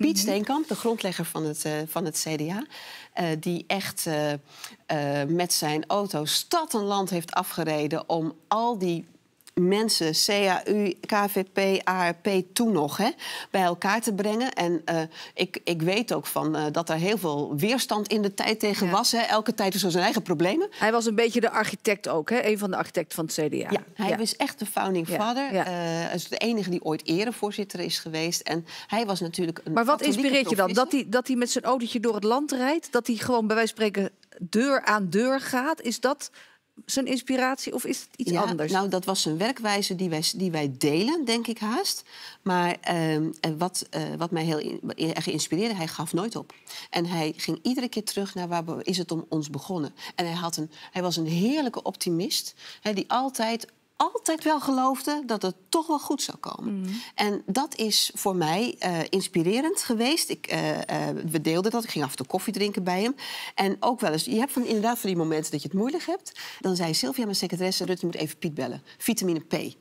Mhm. Piet Steenkamp, de grondlegger van het, eh, van het CDA, eh, die echt eh, met zijn auto stad en land heeft afgereden om al die mensen, CAU, KVP, ARP toen nog, hè, bij elkaar te brengen. En eh, ik, ik weet ook van, eh, dat er heel veel weerstand in de tijd tegen was. Hè. Elke tijd was zijn eigen problemen. Hij was een beetje de architect ook, hè? een van de architecten van het CDA. Ja, hij was echt de founding father. Ja. Eh, is de enige die ooit erevoorzitter is geweest. En hij was natuurlijk een Maar wat inspireert je dan? Dat hij, dat hij met zijn autootje door het land rijdt? Dat hij gewoon bij wijze van spreken deur aan deur gaat? Is dat zijn inspiratie of is het iets anders? Nou, dat was een werkwijze die wij, die wij delen, denk ik haast. Maar ehm, en wat, eh, wat mij heel erg inspireerde, hij gaf nooit op. En hij ging iedere keer terug naar waar is het om ons begonnen. En hij, had een, hij was een heerlijke optimist, hè, die altijd altijd wel geloofde dat het toch wel goed zou komen. Mm. En dat is voor mij eh, inspirerend geweest. Ik, uh, we deelden dat. Ik ging af en toe koffie drinken bij hem. En ook wel eens, je hebt van, inderdaad van die momenten dat je het moeilijk hebt. Dan zei Sylvia, mijn secretaresse, Rutte, moet even Piet bellen. Vitamine P.